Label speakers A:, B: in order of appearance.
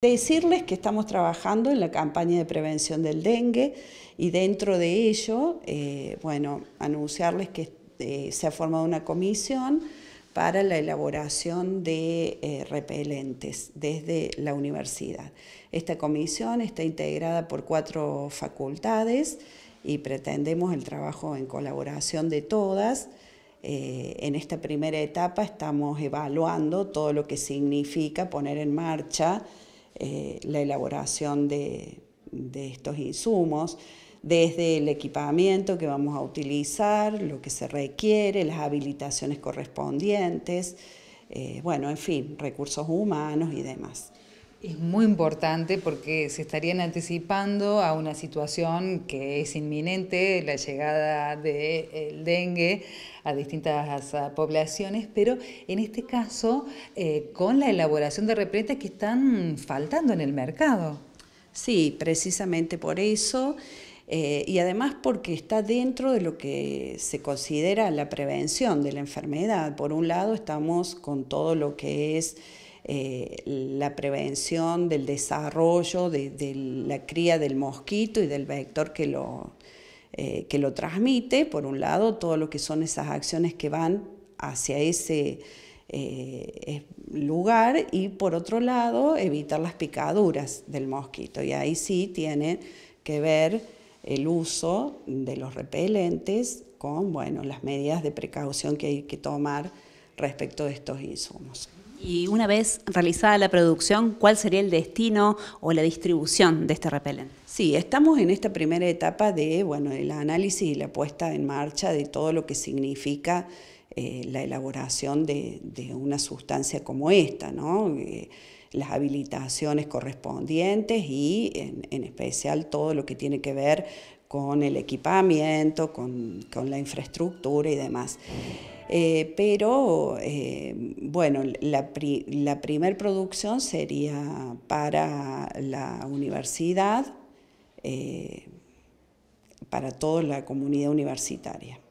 A: Decirles que estamos trabajando en la campaña de prevención del dengue y dentro de ello, eh, bueno, anunciarles que eh, se ha formado una comisión para la elaboración de eh, repelentes desde la universidad. Esta comisión está integrada por cuatro facultades y pretendemos el trabajo en colaboración de todas. en esta primera etapa estamos evaluando todo lo que significa poner en marcha eh, la elaboración de, estos insumos, desde el equipamiento que vamos a utilizar, lo que se requiere, las habilitaciones correspondientes, eh, bueno, en fin, recursos humanos y demás.
B: Es muy importante porque se estarían anticipando a una situación que es inminente, la llegada del dengue a distintas poblaciones, pero en este caso eh, con la elaboración de repletas que están faltando
A: en el mercado. Sí, precisamente por eso. Eh, y además porque está dentro de lo que se considera la prevención de la enfermedad. Por un lado estamos con todo lo que es eh, la prevención del desarrollo de, la cría del mosquito y del vector eh, que lo, transmite. Por un lado, todo lo que son esas acciones que van hacia ese eh, lugar y por otro lado, evitar las picaduras del mosquito. Y ahí sí tiene que ver el uso de los repelentes con bueno, las medidas de precaución que hay que tomar respecto de estos insumos. Y una vez realizada la producción, ¿cuál sería el destino o la distribución de este repelente? Sí, estamos en esta primera etapa de, bueno, el análisis y la puesta en marcha de todo lo que significa eh, la elaboración de, una sustancia como esta, ¿no? Eh, las habilitaciones correspondientes y en, especial todo lo que tiene que ver con el equipamiento, con la infraestructura y demás. Eh, pero, eh, bueno, la, primer producción sería para la universidad, eh, para toda la comunidad universitaria.